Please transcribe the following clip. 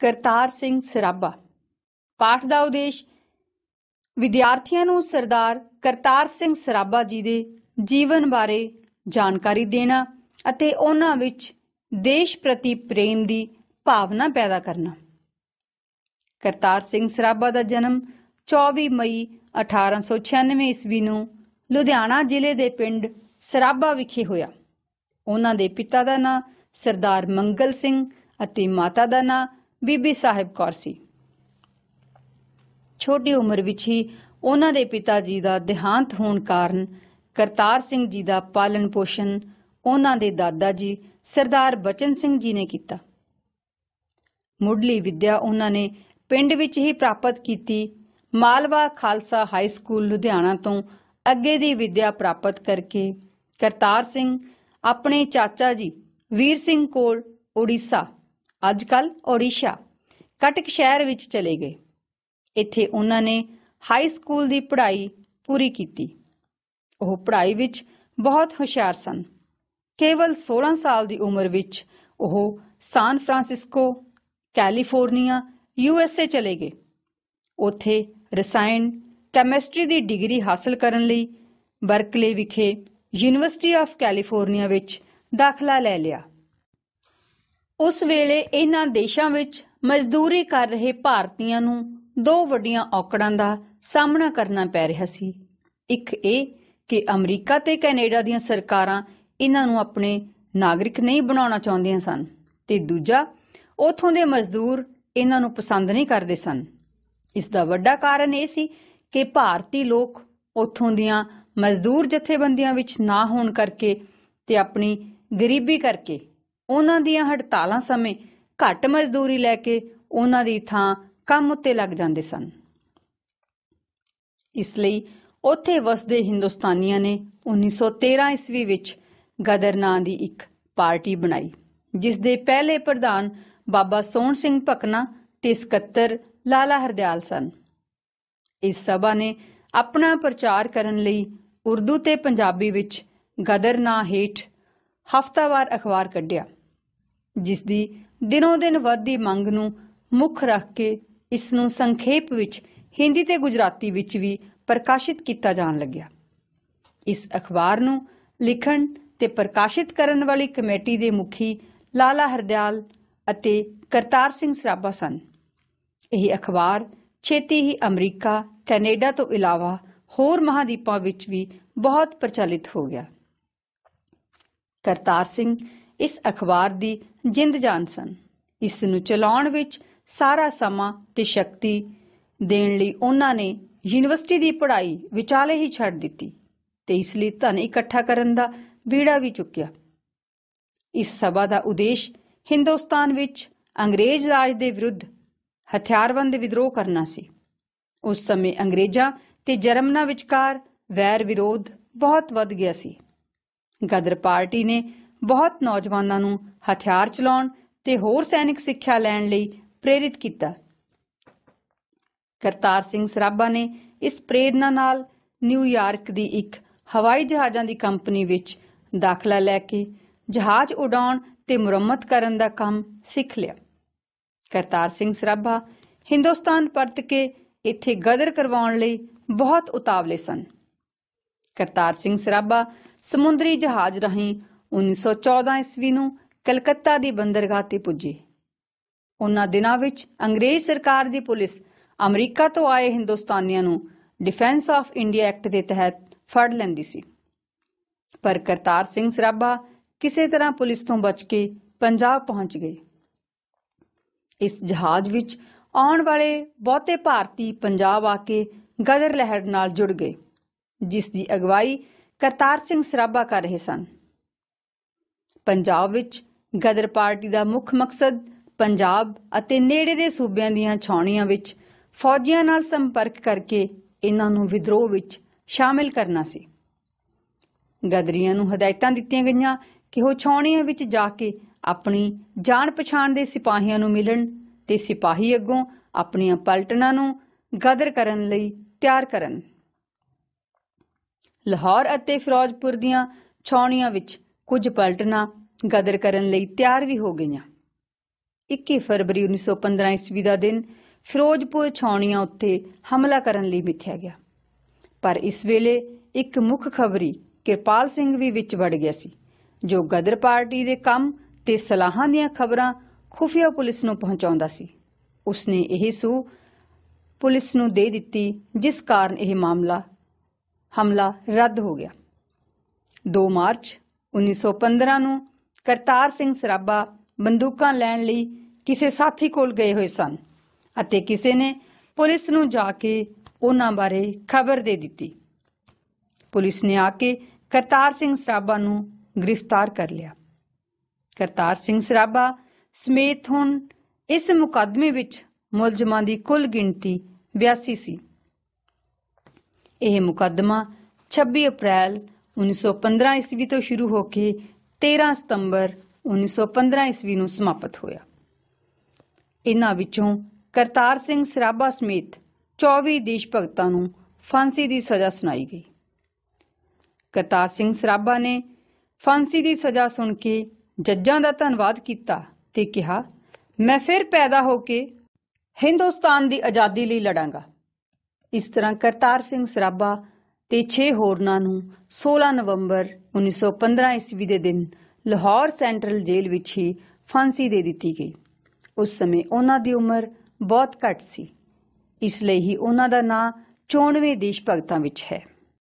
ਕਰਤਾਰ ਸਿੰਘ ਸਰਾਬਾ ਪਾਠ ਦਾ ਉਦੇਸ਼ ਵਿਦਿਆਰਥੀਆਂ ਨੂੰ ਸਰਦਾਰ ਕਰਤਾਰ ਸਿੰਘ ਸਰਾਬਾ ਜੀ ਦੇ ਜੀਵਨ ਬਾਰੇ ਜਾਣਕਾਰੀ ਦੇਣਾ ਅਤੇ ਉਹਨਾਂ ਵਿੱਚ ਦੇਸ਼ ਪ੍ਰਤੀ ਪ੍ਰੇਮ ਦੀ ਭਾਵਨਾ ਪੈਦਾ ਕਰਨਾ ਕਰਤਾਰ ਸਿੰਘ ਸਰਾਬਾ ਦਾ ਜਨਮ 24 ਮਈ 1896 ਈਸਵੀ ਨੂੰ ਲੁਧਿਆਣਾ ਜ਼ਿਲ੍ਹੇ ਦੇ ਪਿੰਡ ਸਰਾਬਾ ਵਿਖੇ ਹੋਇਆ ਉਹਨਾਂ ਦੇ ਪਿਤਾ ਦਾ ਨਾਂ ਸਰਦਾਰ ਮੰਗਲ ਸਿੰਘ ਅਤੇ ਮਾਤਾ ਦਾ ਨਾਂ ਬੀਬੀ ਸਾਹਿਬ ਕੌਰ ਸੀ ਛੋਟੀ ਉਮਰ ਵਿੱਚ ਹੀ ਉਹਨਾਂ ਦੇ ਪਿਤਾ ਜੀ ਦਾ ਦੇਹਾਂਤ ਹੋਣ ਕਾਰਨ ਕਰਤਾਰ ਸਿੰਘ ਜੀ ਦਾ ਪਾਲਣ ਪੋਸ਼ਣ ਉਹਨਾਂ ਦੇ ਦਾਦਾ ਜੀ ਸਰਦਾਰ ਬਚਨ ਸਿੰਘ ਜੀ ਨੇ ਕੀਤਾ ਮੁੱਢਲੀ ਵਿੱਦਿਆ ਉਹਨਾਂ ਨੇ ਪਿੰਡ ਵਿੱਚ ਹੀ ਪ੍ਰਾਪਤ ਕੀਤੀ ਮਾਲਵਾ ਖਾਲਸਾ ਹਾਈ ਸਕੂਲ ਲੁਧਿਆਣਾ ਤੋਂ ਅੱਗੇ ਦੀ ਵਿੱਦਿਆ ਪ੍ਰਾਪਤ ਕਰਕੇ ਕਰਤਾਰ ਸਿੰਘ ਆਪਣੇ ਚਾਚਾ ਜੀ ਵੀਰ ਸਿੰਘ ਕੋਲ ਉੜੀਸਾ ਅੱਜ ਕੱਲ ਓਡੀਸ਼ਾ ਕਟਕ ਸ਼ਹਿਰ ਵਿੱਚ ਚਲੇ ਗਏ ਇੱਥੇ ਉਹਨਾਂ ਨੇ ਹਾਈ ਸਕੂਲ ਦੀ ਪੜ੍ਹਾਈ ਪੂਰੀ ਕੀਤੀ ਉਹ ਪੜ੍ਹਾਈ ਵਿੱਚ ਬਹੁਤ ਹੁਸ਼ਿਆਰ ਸਨ ਕੇਵਲ 16 ਸਾਲ ਦੀ ਉਮਰ ਵਿੱਚ ਉਹ San Francisco California U S A ਚਲੇ ਗਏ ਉੱਥੇ ਰਸਾਇਣ ਕੈਮਿਸਟਰੀ ਦੀ ਡਿਗਰੀ ਹਾਸਲ ਕਰਨ ਲਈ ਬਰਕਲੇ ਵਿਖੇ ਯੂਨੀਵਰਸਿਟੀ ਆਫ ਕੈਲੀਫੋਰਨੀਆ ਵਿੱਚ ਦਾਖਲਾ ਲੈ ਲਿਆ ਉਸ ਵੇਲੇ ਇਹਨਾਂ ਦੇਸ਼ਾਂ ਵਿੱਚ ਮਜ਼ਦੂਰੀ ਕਰ ਰਹੇ ਭਾਰਤੀਆਂ ਨੂੰ ਦੋ ਵੱਡੀਆਂ ਔਕੜਾਂ ਦਾ ਸਾਹਮਣਾ ਕਰਨਾ ਪੈ ਰਿਹਾ ਸੀ ਇੱਕ ਇਹ ਕਿ ਅਮਰੀਕਾ ਤੇ ਕੈਨੇਡਾ ਦੀਆਂ ਸਰਕਾਰਾਂ ਇਹਨਾਂ ਨੂੰ ਆਪਣੇ ਨਾਗਰਿਕ ਨਹੀਂ ਬਣਾਉਣਾ ਚਾਹੁੰਦੀਆਂ ਸਨ ਤੇ ਦੂਜਾ ਉਥੋਂ ਦੇ ਮਜ਼ਦੂਰ ਇਹਨਾਂ ਨੂੰ ਪਸੰਦ ਨਹੀਂ ਕਰਦੇ ਸਨ ਇਸ ਦਾ ਵੱਡਾ ਕਾਰਨ ਇਹ ਸੀ ਕਿ ਭਾਰਤੀ ਲੋਕ ਉਥੋਂ ਦੀਆਂ ਮਜ਼ਦੂਰ ਜਥੇਬੰਦੀਆਂ ਵਿੱਚ ਨਾ ਹੋਣ ਕਰਕੇ ਤੇ ਆਪਣੀ ਗਰੀਬੀ ਕਰਕੇ ਉਹਨਾਂ ਦੀਆਂ ਹੜਤਾਲਾਂ ਸਮੇਂ ਘੱਟ ਮਜ਼ਦੂਰੀ ਲੈ ਕੇ ਉਹਨਾਂ ਦੀ ਥਾਂ ਕੰਮ ਉੱਤੇ ਲੱਗ ਜਾਂਦੇ ਸਨ ਇਸ ਲਈ ਉੱਥੇ ਵਸਦੇ ਹਿੰਦੁਸਤਾਨੀਆਂ ਨੇ 1913 ਈਸਵੀ ਵਿੱਚ ਗਦਰ ਨਾਂ ਦੀ ਇੱਕ ਪਾਰਟੀ ਬਣਾਈ ਜਿਸ ਦੇ ਪਹਿਲੇ ਪ੍ਰਧਾਨ ਬਾਬਾ ਸੋਹਣ ਸਿੰਘ ਭਕਨਾ ਤੇ ਸਕੱਤਰ ਲਾਲਾ ਹਰਦਿਆਲ ਸਨ ਇਸ ਸਭਾ ਨੇ ਆਪਣਾ ਪ੍ਰਚਾਰ ਕਰਨ ਲਈ ਉਰਦੂ ਤੇ ਪੰਜਾਬੀ ਵਿੱਚ ਗਦਰ ਨਾਂ ਹੇਠ ਹਫ਼ਤਾਵਾਰ ਅਖਬਾਰ ਕੱਢਿਆ ਜਿਸ ਦੀ ਦਿਨੋਂ ਦਿਨ ਵੱਧਦੀ ਮੰਗ ਨੂੰ ਮੁੱਖ ਰੱਖ ਕੇ ਇਸ ਨੂੰ ਸੰਖੇਪ ਵਿੱਚ ਹਿੰਦੀ ਤੇ ਗੁਜਰਾਤੀ ਵਿੱਚ ਵੀ ਪ੍ਰਕਾਸ਼ਿਤ ਕੀਤਾ ਜਾਣ ਲੱਗਿਆ ਇਸ ਅਖਬਾਰ ਨੂੰ ਲਿਖਣ ਤੇ ਪ੍ਰਕਾਸ਼ਿਤ ਕਰਨ ਵਾਲੀ ਕਮੇਟੀ ਦੇ ਮੁਖੀ ਲਾਲਾ ਹਰਦਿਆਲ ਅਤੇ ਕਰਤਾਰ ਸਿੰਘ ਸਰਾਭਾ ਸਨ ਇਹ ਅਖਬਾਰ ਛੇਤੀ ਹੀ ਅਮਰੀਕਾ ਕੈਨੇਡਾ ਤੋਂ ਇਲਾਵਾ ਹੋਰ ਮਹਾਦੀਪਾਂ ਵਿੱਚ ਵੀ ਬਹੁਤ ਪ੍ਰਚਲਿਤ ਹੋ ਗਿਆ ਕਰਤਾਰ ਸਿੰਘ ਇਸ ਅਖਬਾਰ ਦੀ ਜਿੰਦ ਜਾਨ ਸਨ ਇਸ ਨੂੰ ਚਲਾਉਣ ਵਿੱਚ ਸਾਰਾ ਸਮਾਂ ਤੇ ਸ਼ਕਤੀ ਦੇਣ ਲਈ ਉਹਨਾਂ ਨੇ ਯੂਨੀਵਰਸਿਟੀ ਦੀ ਪੜ੍ਹਾਈ ਵਿਚਾਲੇ ਹੀ ਛੱਡ ਦਿੱਤੀ ਤੇ ਇਸ ਲਈ ਧਨ ਇਕੱਠਾ ਕਰਨ ਦਾ ਵੀੜਾ ਵੀ ਚੁੱਕਿਆ ਇਸ ਸਭਾ ਦਾ ਉਦੇਸ਼ ਹਿੰਦੁਸਤਾਨ ਵਿੱਚ ਅੰਗਰੇਜ਼ ਰਾਜ ਦੇ ਵਿਰੁੱਧ ਹਥਿਆਰਬੰਦ ਵਿਦਰੋਹ ਕਰਨਾ ਸੀ ਉਸ ਸਮੇਂ ਅੰਗਰੇਜ਼ਾਂ ਤੇ ਜਰਮਨਾ ਵਿਚਕਾਰ ਵੈਰ ਵਿਰੋਧ ਬਹੁਤ ਵੱਧ ਗਿਆ ਸੀ ਗਦਰ ਪਾਰਟੀ ਨੇ ਬਹੁਤ ਨੌਜਵਾਨਾਂ ਨੂੰ ਹਥਿਆਰ ਚਲਾਉਣ ਤੇ ਹੋਰ ਸੈਨਿਕ ਸਿੱਖਿਆ ਲੈਣ ਲਈ ਪ੍ਰੇਰਿਤ ਕੀਤਾ ਕਰਤਾਰ ਸਿੰਘ ਸਰਾਭਾ ਨੇ ਇਸ ਪ੍ਰੇਰਣਾ ਨਾਲ ਨਿਊਯਾਰਕ ਦੀ ਇੱਕ ਹਵਾਈ ਜਹਾਜ਼ਾਂ ਦੀ ਕੰਪਨੀ ਵਿੱਚ ਦਾਖਲਾ ਲੈ ਕੇ ਜਹਾਜ਼ ਉਡਾਉਣ ਤੇ ਮੁਰੰਮਤ ਕਰਨ ਦਾ ਕੰਮ ਸਿੱਖ ਲਿਆ ਕਰਤਾਰ ਸਿੰਘ ਸਰਾਭਾ ਹਿੰਦੁਸਤਾਨ ਪਰਤ ਕੇ ਇੱਥੇ ਗਦਰ ਕਰਵਾਉਣ ਲਈ ਬਹੁਤ ਉਤਾਵਲੇ ਸਨ ਕਰਤਾਰ ਸਿੰਘ ਸਰਾਭਾ ਸਮੁੰਦਰੀ ਜਹਾਜ਼ ਰਾਹੀਂ 1914 ਈਸਵੀ ਨੂੰ ਕਲਕੱਤਾ ਦੀ ਬੰਦਰਗਾਹ ਤੇ ਪੁੱਜੇ ਉਹਨਾਂ ਦਿਨਾਂ ਵਿੱਚ ਅੰਗਰੇਜ਼ ਸਰਕਾਰ ਦੀ ਪੁਲਿਸ ਅਮਰੀਕਾ ਤੋਂ ਆਏ ਹਿੰਦੁਸਤਾਨੀਆਂ ਨੂੰ ਡਿਫੈਂਸ ਆਫ ਇੰਡੀਆ ਐਕਟ ਦੇ ਤਹਿਤ ਫੜ ਲੈਂਦੀ ਸੀ ਪਰ ਕਰਤਾਰ ਸਿੰਘ ਸਰਾਭਾ ਕਿਸੇ ਤਰ੍ਹਾਂ ਪੁਲਿਸ ਤੋਂ ਬਚ ਕੇ ਪੰਜਾਬ ਪਹੁੰਚ ਗਏ ਇਸ ਜਹਾਜ਼ ਵਿੱਚ ਆਉਣ ਵਾਲੇ ਬਹੁਤੇ ਭਾਰਤੀ ਪੰਜਾਬ ਆ ਕੇ ਗਦਰ ਲਹਿਰ ਨਾਲ ਜੁੜ ਗਏ ਜਿਸ ਦੀ ਅਗਵਾਈ ਕਰਤਾਰ ਸਿੰਘ ਸਰਾਭਾ ਕਰ ਰਹੇ ਸਨ ਪੰਜਾਬ ਵਿੱਚ ਗਦਰ ਪਾਰਟੀ ਦਾ ਮੁੱਖ ਮਕਸਦ ਪੰਜਾਬ ਅਤੇ ਨੇੜੇ ਦੇ ਸੂਬਿਆਂ ਦੀਆਂ ਛਾਉਣੀਆਂ ਵਿੱਚ ਫੌਜੀਆਂ ਨਾਲ ਸੰਪਰਕ ਕਰਕੇ ਇਹਨਾਂ ਨੂੰ ਵਿਦਰੋਹ ਵਿੱਚ ਸ਼ਾਮਿਲ ਕਰਨਾ ਸੀ ਗਦਰੀਆਂ ਨੂੰ ਹਦਾਇਤਾਂ ਦਿੱਤੀਆਂ ਗਈਆਂ ਕਿ ਉਹ ਛਾਉਣੀਆਂ ਵਿੱਚ ਜਾ ਕੇ ਆਪਣੀ ਜਾਣ ਪਛਾਣ ਦੇ ਸਿਪਾਹੀਆਂ ਨੂੰ ਮਿਲਣ ਤੇ ਸਿਪਾਹੀ ਅੱਗੋਂ ਆਪਣੀਆਂ ਪਲਟਨਾਂ ਨੂੰ ਗਦਰ ਕਰਨ ਲਈ ਤਿਆਰ ਕਰਨ ਲਾਹੌਰ ਅਤੇ ਫਿਰੋਜ਼ਪੁਰ ਦੀਆਂ ਛਾਉਣੀਆਂ ਵਿੱਚ ਕੁਝ ਪਲਟਣਾ ਗਦਰ ਕਰਨ ਲਈ ਤਿਆਰ ਵੀ ਹੋ ਗਈਆਂ 21 ਫਰਵਰੀ 1915 ਈਸਵੀ ਦਾ ਦਿਨ ਫਿਰੋਜ਼ਪੁਰ ਛਾਉਣੀਆਂ ਉੱਤੇ ਹਮਲਾ ਕਰਨ ਲਈ ਮਿੱਥਿਆ ਗਿਆ ਪਰ ਇਸ ਵੇਲੇ ਇੱਕ ਮੁੱਖ ਖਬਰੀ ਕਿਰਪਾਲ ਸਿੰਘ ਵੀ ਵਿੱਚ ਵੜ ਗਿਆ ਸੀ ਜੋ ਗਦਰ ਪਾਰਟੀ ਦੇ ਕੰਮ ਤੇ ਸਲਾਹਾਂ ਦੀਆਂ ਖਬਰਾਂ ਖੁਫੀਆ ਪੁਲਿਸ ਨੂੰ ਪਹੁੰਚਾਉਂਦਾ ਸੀ ਉਸਨੇ ਇਹ ਸੂ ਪੁਲਿਸ ਨੂੰ ਦੇ ਦਿੱਤੀ ਜਿਸ ਕਾਰਨ ਇਹ ਮਾਮਲਾ ਹਮਲਾ ਰੱਦ ਹੋ ਗਿਆ 2 ਮਾਰਚ 1915 ਨੂੰ ਕਰਤਾਰ ਸਿੰਘ ਸਰਾਬਾ ਬੰਦੂਕਾਂ ਲੈਣ ਲਈ ਕਿਸੇ ਸਾਥੀ ਕੋਲ ਗਏ ਹੋਏ ਸਨ ਅਤੇ ਕਿਸੇ ਨੇ ਪੁਲਿਸ ਨੂੰ ਜਾ ਕੇ ਉਹਨਾਂ ਬਾਰੇ ਖਬਰ ਦੇ ਦਿੱਤੀ ਪੁਲਿਸ ਨੇ ਆ ਕੇ ਕਰਤਾਰ ਸਿੰਘ ਸਰਾਬਾ ਨੂੰ ਗ੍ਰਿਫਤਾਰ ਕਰ ਲਿਆ ਕਰਤਾਰ ਸਿੰਘ ਸਰਾਬਾ ਸਮੇਤ ਹੁਣ ਇਸ ਮੁਕਦਮੇ ਵਿੱਚ ਮੁਲਜ਼ਮਾਂ ਦੀ ਕੁੱਲ ਗਿਣਤੀ 82 ਸੀ ਇਹ ਮੁਕੱਦਮਾ 26 ਅਪ੍ਰੈਲ 1915 ਈਸਵੀ ਤੋਂ ਸ਼ੁਰੂ ਹੋ ਕੇ 13 ਸਤੰਬਰ 1915 ਈਸਵੀ ਨੂੰ ਸਮਾਪਤ ਹੋਇਆ ਇਹਨਾਂ ਵਿੱਚੋਂ ਕਰਤਾਰ ਸਿੰਘ ਸਰਾਭਾ ਸਮੇਤ 24 ਦੇਸ਼ ਭਗਤਾਂ ਨੂੰ ਫਾਂਸੀ ਦੀ ਸਜ਼ਾ ਸੁਣਾਈ ਗਈ ਕਰਤਾਰ ਸਿੰਘ ਸਰਾਭਾ ਨੇ ਫਾਂਸੀ ਦੀ ਸਜ਼ਾ ਸੁਣ ਕੇ ਜੱਜਾਂ ਦਾ ਧੰਨਵਾਦ ਕੀਤਾ ਤੇ ਕਿਹਾ ਮੈਂ ਫਿਰ ਪੈਦਾ ਹੋ ਕੇ ਹਿੰਦੁਸਤਾਨ ਦੀ ਆਜ਼ਾਦੀ ਲਈ ਲੜਾਂਗਾ ਇਸ ਤਰ੍ਹਾਂ ਕਰਤਾਰ ਸਿੰਘ ਸਰਾਬਾ ਤੇ 6 ਹੋਰਨਾਂ ਨੂੰ 16 ਨਵੰਬਰ 1915 ਈਸਵੀ ਦੇ ਦਿਨ ਲਾਹੌਰ ਸੈਂਟਰਲ ਜੇਲ੍ਹ ਵਿੱਚ ਹੀ ਫਾਂਸੀ ਦੇ ਦਿੱਤੀ ਗਈ ਉਸ ਸਮੇਂ ਉਹਨਾਂ ਦੀ ਉਮਰ ਬਹੁਤ ਘੱਟ ਸੀ ਇਸ ਲਈ ਹੀ ਉਹਨਾਂ ਦਾ ਨਾਂ 94 ਦੇਸ਼ ਭਗਤਾਂ ਵਿੱਚ ਹੈ